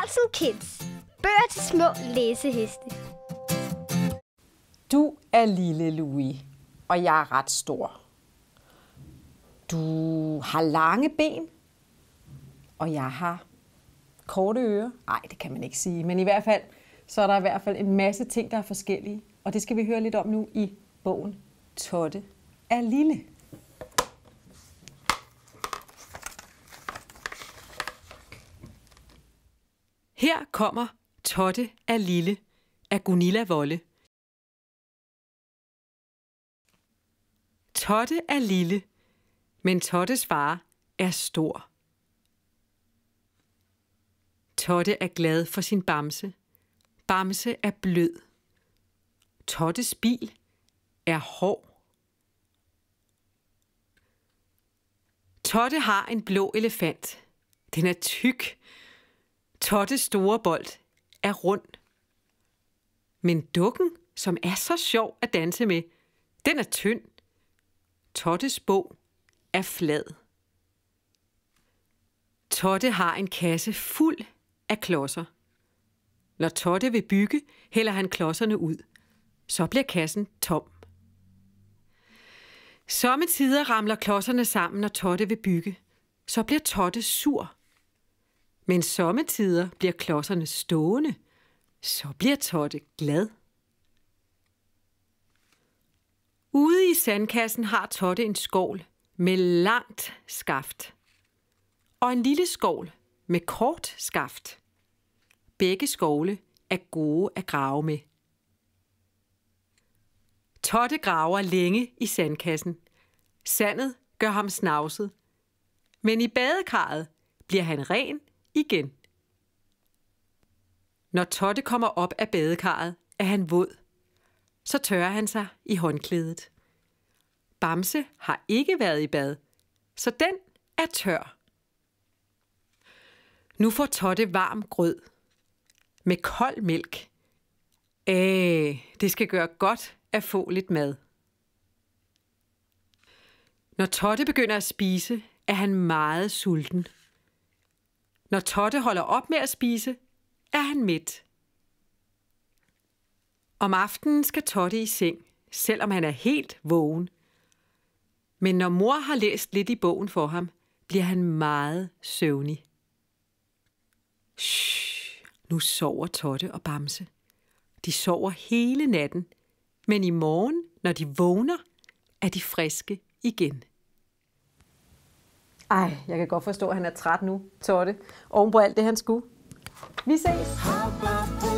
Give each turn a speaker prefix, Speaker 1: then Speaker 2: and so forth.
Speaker 1: Carlsen Kids. Bøger til små læseheste. Du er lille Louis, og jeg er ret stor. Du har lange ben, og jeg har korte ører. Nej, det kan man ikke sige, men i hvert fald, så er der i hvert fald en masse ting, der er forskellige. Og det skal vi høre lidt om nu i bogen Totte er lille. Her kommer Totte er lille af Gunilla Volle. Totte er lille, men Tottes far er stor. Totte er glad for sin bamse. Bamse er blød. Tottes bil er hård. Totte har en blå elefant. Den er tyk, Totte bold er rund. Men dukken, som er så sjov at danse med, den er tynd. Tottes bog er flad. Totte har en kasse fuld af klodser. Når Totte vil bygge, hælder han klodserne ud. Så bliver kassen tom. Sommetider ramler klodserne sammen, når Totte vil bygge. Så bliver Totte sur. Men sommetider bliver klodserne stående. Så bliver Totte glad. Ude i sandkassen har Totte en skål med langt skaft. Og en lille skål med kort skaft. Begge skovle er gode at grave med. Totte graver længe i sandkassen. Sandet gør ham snavset. Men i badekarret bliver han ren igen. Når Totte kommer op af badekarret, er han våd. Så tørrer han sig i håndklædet. Bamse har ikke været i bad, så den er tør. Nu får Totte varm grød med kold mælk. Æh, det skal gøre godt at få lidt mad. Når Totte begynder at spise, er han meget sulten – når Totte holder op med at spise, er han midt. Om aftenen skal Totte i seng, selvom han er helt vågen. Men når mor har læst lidt i bogen for ham, bliver han meget søvnig. Shh, nu sover Totte og Bamse. De sover hele natten, men i morgen, når de vågner, er de friske igen. Ej, jeg kan godt forstå, at han er træt nu, Torte. Oven på alt det, han skulle. Vi ses!